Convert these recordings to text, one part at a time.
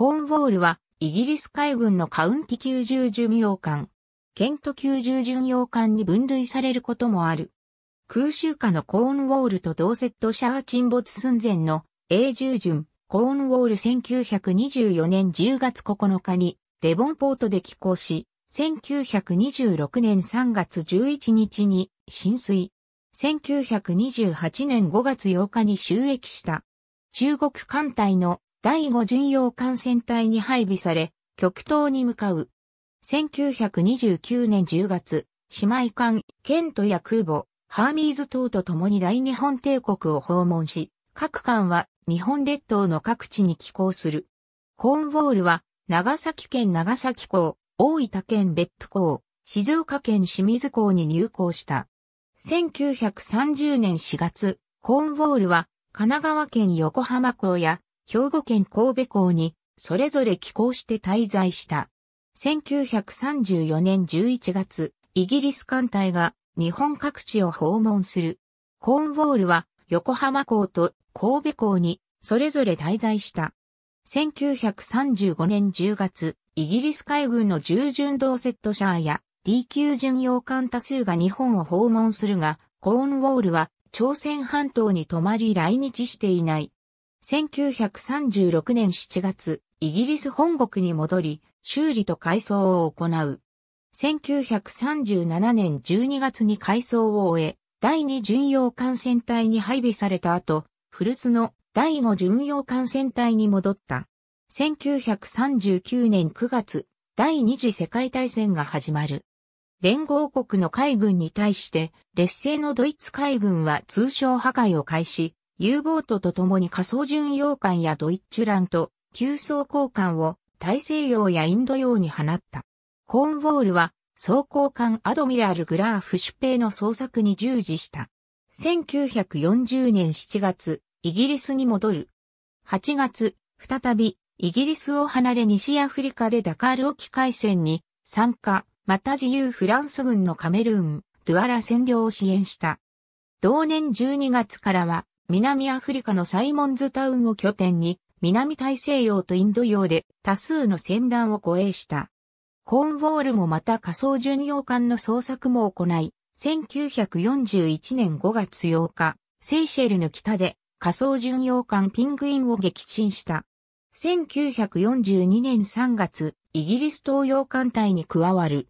コーンウォールは、イギリス海軍のカウンティ90巡洋艦、ケント90巡洋艦に分類されることもある。空襲下のコーンウォールと同セットシャア沈没寸前の A10 巡、コーンウォール1924年10月9日にデボンポートで寄港し、1926年3月11日に浸水。1928年5月8日に収益した。中国艦隊の第五巡洋艦船隊に配備され、極東に向かう。1929年10月、姉妹艦、ケントや空母、ハーミーズ等と共に大日本帝国を訪問し、各艦は日本列島の各地に寄港する。コーンウォールは、長崎県長崎港、大分県別府港、静岡県清水港に入港した。1930年4月、コーンウォールは、神奈川県横浜港や兵庫県神戸港に、それぞれ寄港して滞在した。1934年11月、イギリス艦隊が日本各地を訪問する。コーンウォールは横浜港と神戸港にそれぞれ滞在した。1935年10月、イギリス海軍の従順道。セットシャーや D 級巡洋艦多数が日本を訪問するが、コーンウォールは朝鮮半島に泊まり来日していない。1936年7月、イギリス本国に戻り、修理と改装を行う。1937年12月に改装を終え、第2巡洋艦船隊に配備された後、古巣の第5巡洋艦船隊に戻った。1939年9月、第二次世界大戦が始まる。連合国の海軍に対して、劣勢のドイツ海軍は通商破壊を開始、U ボートと共に仮想巡洋艦やドイッチュランと急走甲艦を大西洋やインド洋に放った。コーンウォールは装甲艦アドミラル・グラーフシペイの捜索に従事した。1940年7月、イギリスに戻る。8月、再び、イギリスを離れ西アフリカでダカール沖海戦に参加、また自由フランス軍のカメルーン、ドゥアラ占領を支援した。同年12月からは、南アフリカのサイモンズタウンを拠点に、南大西洋とインド洋で多数の船団を護衛した。コーンウォールもまた仮想巡洋艦の捜索も行い、1941年5月8日、セイシェルの北で仮想巡洋艦ピングインを撃沈した。1942年3月、イギリス東洋艦隊に加わる。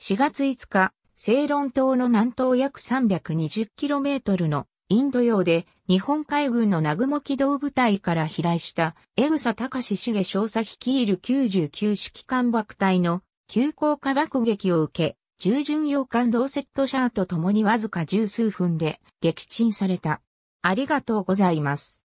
4月5日、セイロン島の南東約 320km のインド洋で日本海軍の南雲機動部隊から飛来した江草隆重少佐率いる99式艦爆隊の急降下爆撃を受け、従順洋艦同セットシャーと共にわずか十数分で撃沈された。ありがとうございます。